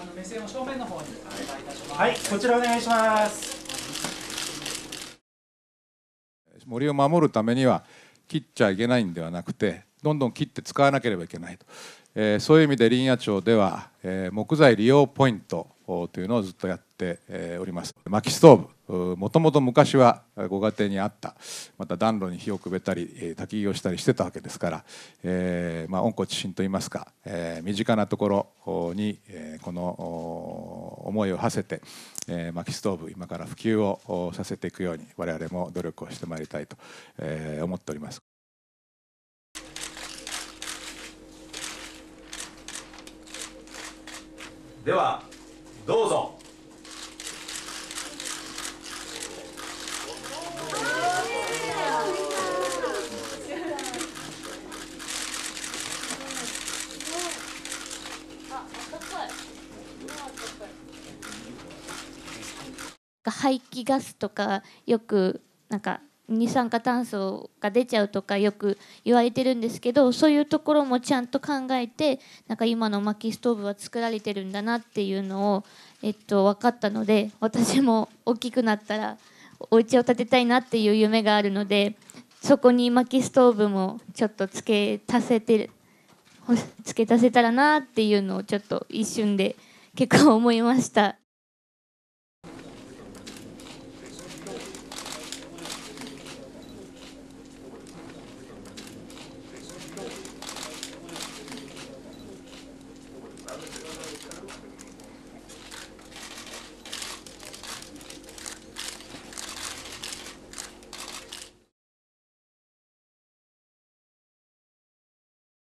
あの目線を正面の方にお願いいたします。はい、こちらお願いします。森を守るためには切っちゃいけないんではなくて、どんどん切って使わなければいけないと。えー、そういう意味で林野町では、えー、木材利用ポイントというのをずっとやっております薪ストーブもともと昔はご家庭にあったまた暖炉に火をくべたり焚き火をしたりしてたわけですから、えー、まあ、温故知新といいますか、えー、身近なところにこの思いを馳せて、え薪ストーブ今から普及をさせていくように我々も努力をしてまいりたいと、え思っております。ではどうぞ。か排気ガスとかよくなんか二酸化炭素が出ちゃうとかよく言われてるんですけどそういうところもちゃんと考えてなんか今の薪ストーブは作られてるんだなっていうのを、えっと、分かったので私も大きくなったらお家を建てたいなっていう夢があるのでそこに薪ストーブもちょっとつけ足せてつ け足せたらなっていうのをちょっと一瞬で結構思いました。